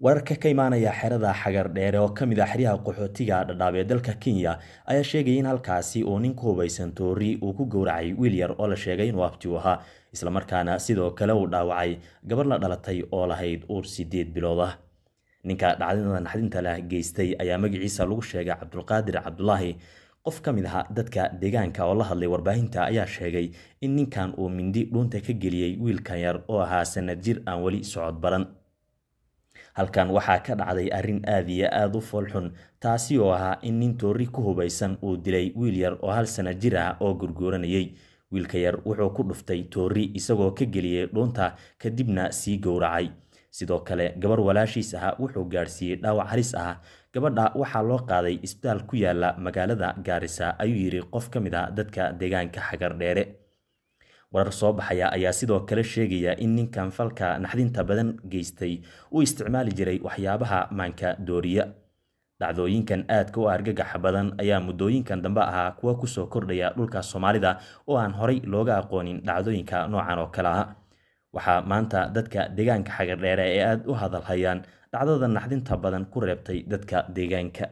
wararka ka imaanaya xerada xagar dheere oo ka mid ah xeryaha qaxootiga dhadhaab ee dalka kenya ayaa sheegay in halkaasi uu nin ku hubaysan toori uu ku gowracay wiil yar oo la sheegay inuu abti u ahaa islamarkaana sidoo kale uu dhaawacay gabar la dhalatay oo lahayd uur sideed bilood ah ninka dhacdada naxdinta leh geystay ayaa magaciisa lagu sheegay cabdulqaadir cabdulaahi qof ka mid aha dadka deegaanka oo la hadlay warbaahinta ayaa sheegay in ninkan uu mindi dhuunta ka geliyey wiilkan yar oo ahaa sanad jir aan weli socod baran halkan waxaa ka dhacday arrin aad iyo aada u foolxun taasi oo ahaa in nin toori ku hubaysan uu dilay wiil yar oo hal sana jir ah oo gurguuranayay wiilka yar wuxuu ku dhuftay toori isagoo ka geliyay dhuunta kadibna sii gowracay sidoo kale gabar walaashiis ah wuxuu gaadhsiiyey dhaawac halis ah gabadha waxaa loo qaaday isbitaal ku yaala magaalada gaarisa ayuu yidhi qof ka mid a ah dadka deegaanka xagar dheere warar soo baxaya ayaa sidoo kale sheegaya in ninkan falka naxdinta badan geystay uu isticmaali jiray waxyaabaha maanka dooriya dhacdooyinkan aadka u argagaxa badan ayaa muddooyinkan dambe ahaa kuwa kusoo kordhaya dhulka soomaalida oo aan horay looga aqoonin dhacdooyinka noocan oo kale ah waxaa maanta dadka deegaanka xagardheere ee aada u hadalhayaan dhacdada naxdinta badan ku reebtay dadka deegaanka